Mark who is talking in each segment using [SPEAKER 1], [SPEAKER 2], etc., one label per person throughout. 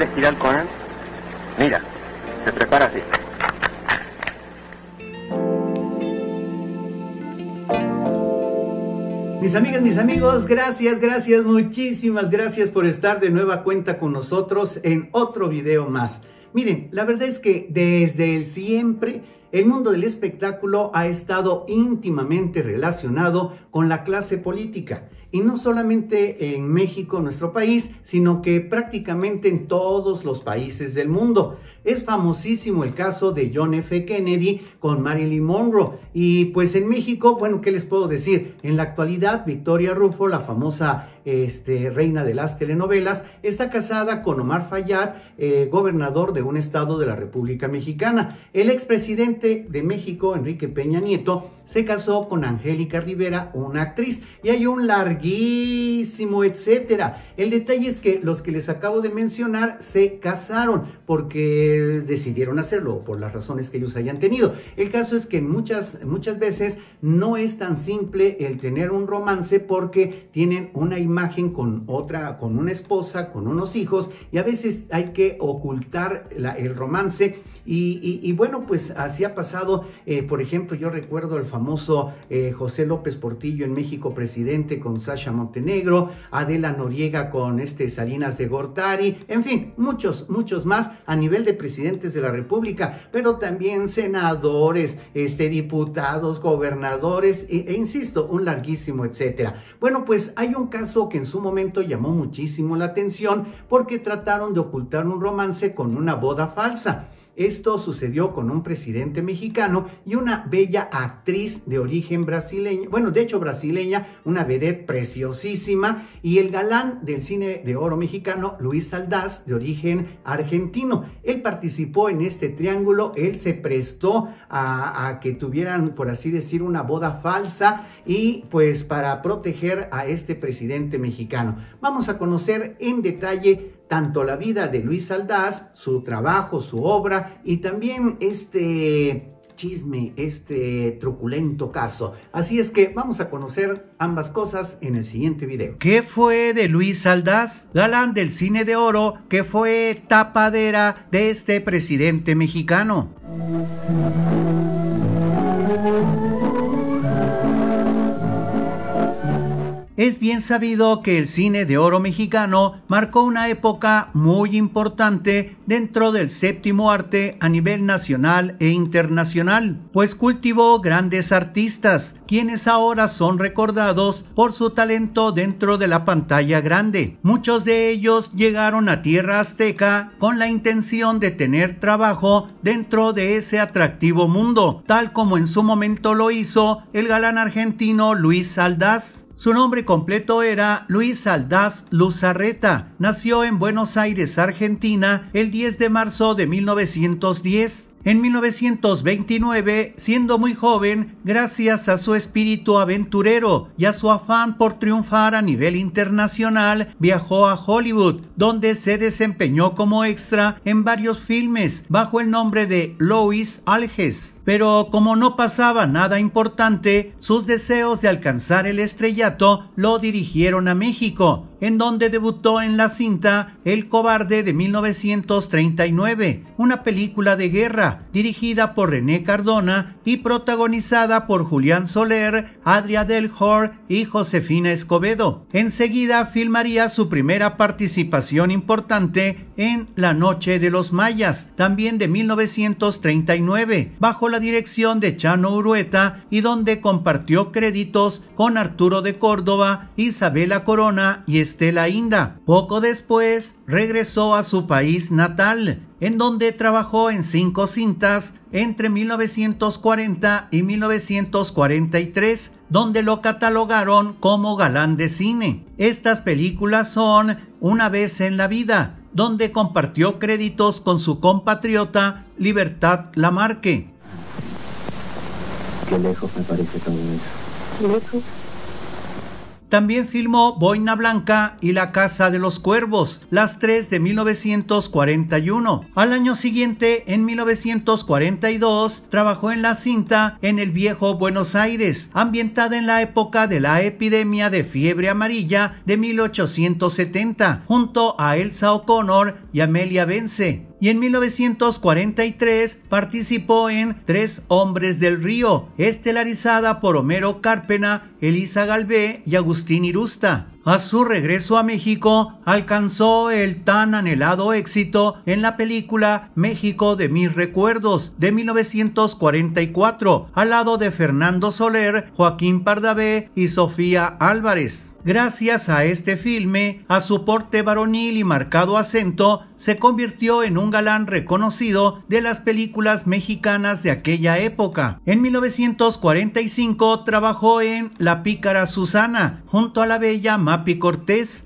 [SPEAKER 1] quieres girar con él, mira, se prepara así. Mis amigas, mis amigos, gracias, gracias, muchísimas gracias por estar de nueva cuenta con nosotros en otro video más. Miren, la verdad es que desde el siempre el mundo del espectáculo ha estado íntimamente relacionado con la clase política. Y no solamente en México, nuestro país, sino que prácticamente en todos los países del mundo. Es famosísimo el caso de John F. Kennedy con Marilyn Monroe. Y pues en México, bueno, ¿qué les puedo decir? En la actualidad, Victoria Rufo, la famosa este, reina de las telenovelas, está casada con Omar Fayad, eh, gobernador de un estado de la República Mexicana. El expresidente de México, Enrique Peña Nieto, se casó con Angélica Rivera, una actriz, y hay un larguísimo etcétera. El detalle es que los que les acabo de mencionar se casaron porque decidieron hacerlo por las razones que ellos hayan tenido. El caso es que muchas, muchas veces no es tan simple el tener un romance porque tienen una imagen imagen con otra, con una esposa, con unos hijos, y a veces hay que ocultar el romance. Y, bueno, pues así ha pasado, eh, por ejemplo, yo recuerdo el famoso eh, José López Portillo en México presidente con Sasha Montenegro, Adela Noriega con este Salinas de Gortari, en fin, muchos, muchos más a nivel de presidentes de la República, pero también senadores, este, diputados, gobernadores, e, e insisto, un larguísimo etcétera. Bueno, pues hay un caso que en su momento llamó muchísimo la atención porque trataron de ocultar un romance con una boda falsa. Esto sucedió con un presidente mexicano y una bella actriz de origen brasileño. bueno, de hecho brasileña, una vedette preciosísima, y el galán del cine de oro mexicano, Luis Aldaz, de origen argentino. Él participó en este triángulo, él se prestó a, a que tuvieran, por así decir, una boda falsa y pues para proteger a este presidente mexicano. Vamos a conocer en detalle tanto la vida de Luis Aldaz, su trabajo, su obra y también este chisme, este truculento caso. Así es que vamos a conocer ambas cosas en el siguiente video. ¿Qué fue de Luis Aldaz, galán del cine de oro, que fue tapadera de este presidente mexicano? Es bien sabido que el cine de oro mexicano marcó una época muy importante dentro del séptimo arte a nivel nacional e internacional, pues cultivó grandes artistas, quienes ahora son recordados por su talento dentro de la pantalla grande. Muchos de ellos llegaron a tierra azteca con la intención de tener trabajo dentro de ese atractivo mundo, tal como en su momento lo hizo el galán argentino Luis Aldaz. Su nombre completo era Luis Aldaz Luzarreta. Nació en Buenos Aires, Argentina, el 10 de marzo de 1910. En 1929, siendo muy joven, gracias a su espíritu aventurero y a su afán por triunfar a nivel internacional, viajó a Hollywood, donde se desempeñó como extra en varios filmes bajo el nombre de Louis Alges. Pero como no pasaba nada importante, sus deseos de alcanzar el estrellado lo dirigieron a México, en donde debutó en la cinta El cobarde de 1939, una película de guerra dirigida por René Cardona y protagonizada por Julián Soler, Adria Delhor y Josefina Escobedo. Enseguida filmaría su primera participación importante en La Noche de los Mayas, también de 1939, bajo la dirección de Chano Urueta y donde compartió créditos con Arturo de Córdoba, Isabela Corona y Estela Inda. Poco después regresó a su país natal, en donde trabajó en cinco cintas entre 1940 y 1943, donde lo catalogaron como galán de cine. Estas películas son Una vez en la vida, donde compartió créditos con su compatriota Libertad Lamarque. Qué lejos me parece todo también filmó Boina Blanca y La Casa de los Cuervos, las tres de 1941. Al año siguiente, en 1942, trabajó en la cinta En el Viejo Buenos Aires, ambientada en la época de la epidemia de fiebre amarilla de 1870, junto a Elsa O'Connor y Amelia Bence y en 1943 participó en Tres Hombres del Río, estelarizada por Homero Cárpena, Elisa Galvé y Agustín Irusta. A su regreso a México, alcanzó el tan anhelado éxito en la película México de mis recuerdos de 1944, al lado de Fernando Soler, Joaquín Pardavé y Sofía Álvarez. Gracias a este filme, a su porte varonil y marcado acento, se convirtió en un galán reconocido de las películas mexicanas de aquella época. En 1945 trabajó en La pícara Susana, junto a la bella Map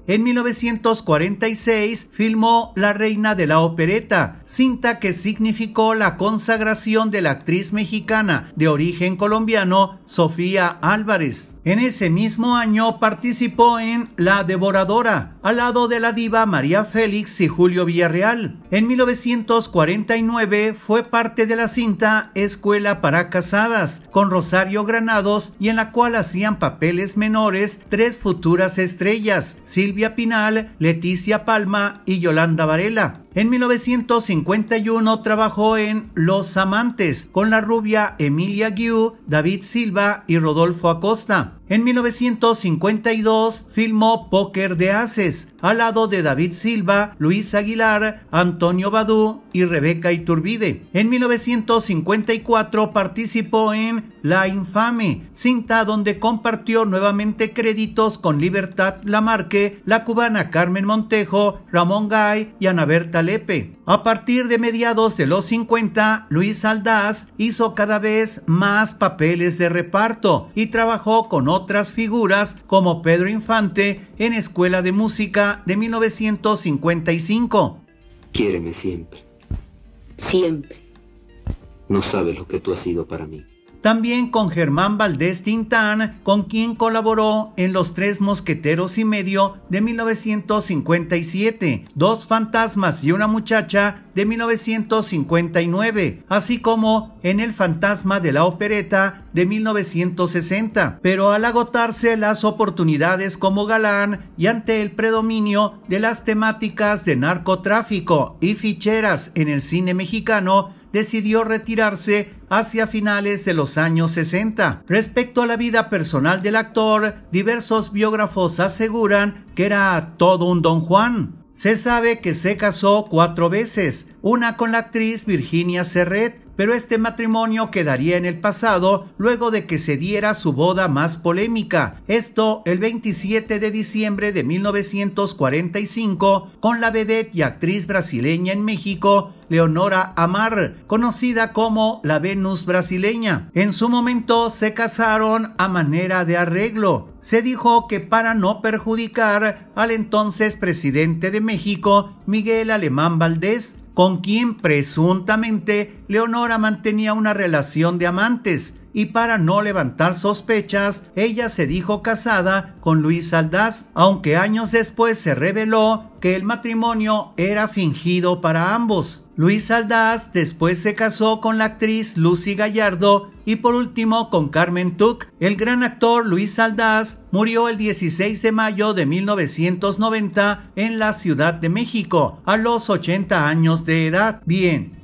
[SPEAKER 1] en 1946 filmó La Reina de la Opereta, cinta que significó la consagración de la actriz mexicana de origen colombiano Sofía Álvarez. En ese mismo año participó en La Devoradora, al lado de la diva María Félix y Julio Villarreal. En 1949 fue parte de la cinta Escuela para Casadas, con Rosario Granados y en la cual hacían papeles menores tres futuras estrellas estrellas, Silvia Pinal, Leticia Palma y Yolanda Varela. En 1951 trabajó en Los Amantes con la rubia Emilia Gu, David Silva y Rodolfo Acosta. En 1952 filmó Póker de Haces al lado de David Silva, Luis Aguilar, Antonio Badú y Rebeca Iturbide. En 1954 participó en La Infame, cinta donde compartió nuevamente créditos con Libertad Lamarque, la cubana Carmen Montejo, Ramón Gay y Ana Berta a partir de mediados de los 50, Luis Aldaz hizo cada vez más papeles de reparto y trabajó con otras figuras como Pedro Infante en Escuela de Música de 1955. Quiéreme siempre. Siempre. No sabes lo que tú has sido para mí también con Germán Valdés Tintán, con quien colaboró en Los Tres Mosqueteros y Medio de 1957, Dos Fantasmas y una Muchacha de 1959, así como en El Fantasma de la Opereta de 1960. Pero al agotarse las oportunidades como galán y ante el predominio de las temáticas de narcotráfico y ficheras en el cine mexicano, decidió retirarse hacia finales de los años 60. Respecto a la vida personal del actor, diversos biógrafos aseguran que era todo un don Juan. Se sabe que se casó cuatro veces, una con la actriz Virginia Serret, pero este matrimonio quedaría en el pasado luego de que se diera su boda más polémica, esto el 27 de diciembre de 1945, con la vedette y actriz brasileña en México, Leonora Amar, conocida como la Venus brasileña. En su momento se casaron a manera de arreglo. Se dijo que para no perjudicar al entonces presidente de México, Miguel Alemán Valdés, con quien presuntamente Leonora mantenía una relación de amantes y para no levantar sospechas, ella se dijo casada con Luis Aldaz, aunque años después se reveló que el matrimonio era fingido para ambos. Luis Aldaz después se casó con la actriz Lucy Gallardo y por último con Carmen Tuck. El gran actor Luis Aldaz murió el 16 de mayo de 1990 en la Ciudad de México, a los 80 años de edad. Bien,